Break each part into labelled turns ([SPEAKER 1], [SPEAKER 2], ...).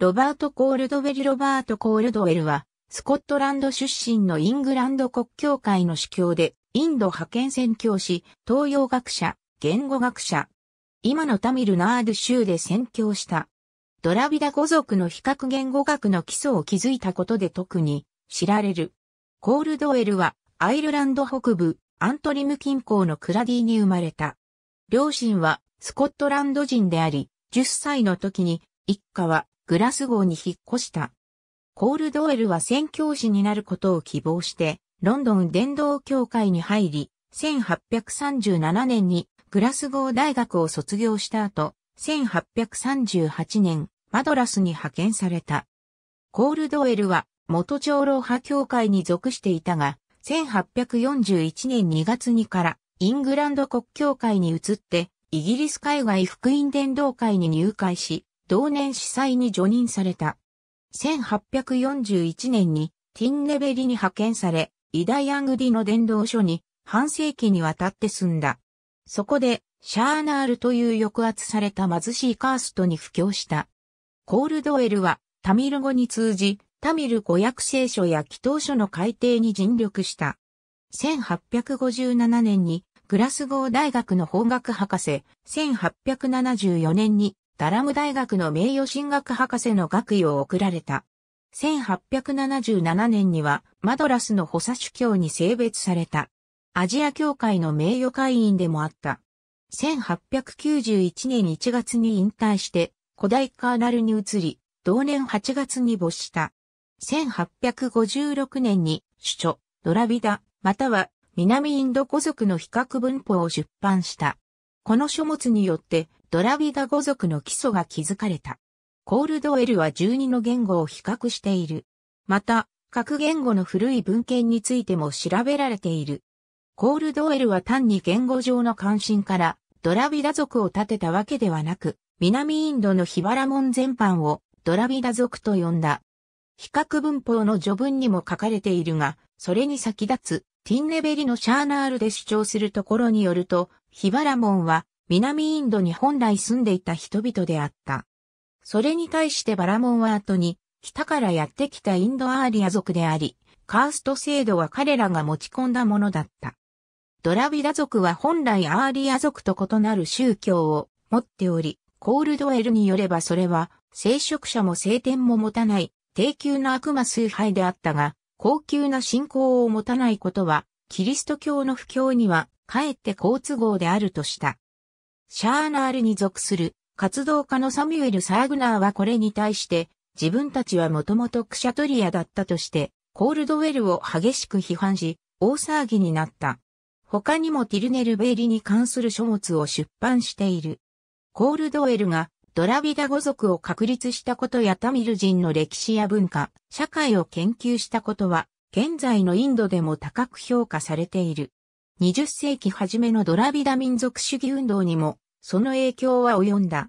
[SPEAKER 1] ロバート・コールドウェル・ロバート・コールドウェルは、スコットランド出身のイングランド国教会の主教で、インド派遣宣教師、東洋学者、言語学者。今のタミルナード州で宣教した。ドラビダ語族の比較言語学の基礎を築いたことで特に知られる。コールドウェルはアイルランド北部アントリム近郊のクラディに生まれた。両親はスコットランド人であり、10歳の時に一家はグラスゴーに引っ越した。コールドウェルは宣教師になることを希望して、ロンドン伝道協会に入り、1837年にグラスゴー大学を卒業した後、1838年、マドラスに派遣された。コールドウェルは元長老派協会に属していたが、1841年2月にからイングランド国教会に移って、イギリス海外福音伝道会に入会し、同年司祭に除任された。1841年にティンネベリに派遣され、イダヤングディの伝道所に半世紀にわたって住んだ。そこで、シャーナールという抑圧された貧しいカーストに布教した。コールドエルは、タミル語に通じ、タミル語訳聖書や祈祷書の改訂に尽力した。1857年に、グラスゴー大学の法学博士、1874年にダラム大学の名誉進学博士の学位を贈られた。1877年にはマドラスの補佐主教に性別された。アジア協会の名誉会員でもあった。1891年1月に引退して古代カーナルに移り、同年8月に没した。1856年に主著、ドラビダ、または南インド古族の比較文法を出版した。この書物によってドラビダ語族の基礎が築かれた。コールドエルは12の言語を比較している。また、各言語の古い文献についても調べられている。コールドエルは単に言語上の関心からドラビダ族を立てたわけではなく、南インドのヒバラモン全般をドラビダ族と呼んだ。比較文法の序文にも書かれているが、それに先立つ、ティンネベリのシャーナールで主張するところによると、ヒバラモンは南インドに本来住んでいた人々であった。それに対してバラモンは後に、北からやってきたインドアーリア族であり、カースト制度は彼らが持ち込んだものだった。ドラビダ族は本来アーリア族と異なる宗教を持っており、コールドエルによればそれは、聖職者も聖典も持たない、低級な悪魔崇拝であったが、高級な信仰を持たないことは、キリスト教の布教には、かえって好都合であるとした。シャーナールに属する活動家のサミュエル・サーグナーはこれに対して、自分たちはもともとクシャトリアだったとして、コールドウェルを激しく批判し、大騒ぎになった。他にもティルネル・ベイリに関する書物を出版している。コールドウェルがドラビダ語族を確立したことやタミル人の歴史や文化、社会を研究したことは、現在のインドでも高く評価されている。20世紀初めのドラビダ民族主義運動にも、その影響は及んだ。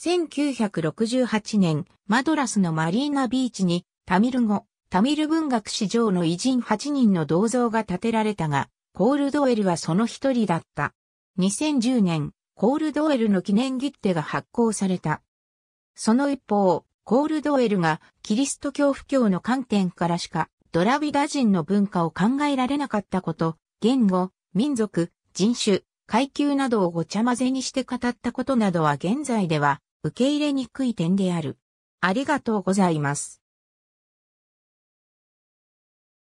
[SPEAKER 1] 1968年、マドラスのマリーナビーチに、タミル語、タミル文学史上の偉人8人の銅像が建てられたが、コールドウェルはその一人だった。2010年、コールドウェルの記念切手が発行された。その一方、コールドウェルがキリスト教布教の観点からしかドラビダ人の文化を考えられなかったこと、言語、民族、人種、階級などをごちゃ混ぜにして語ったことなどは現在では受け入れにくい点である。ありがとうございます。